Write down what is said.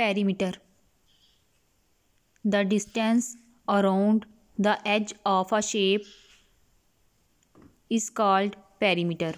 perimeter. The distance around the edge of a shape is called perimeter.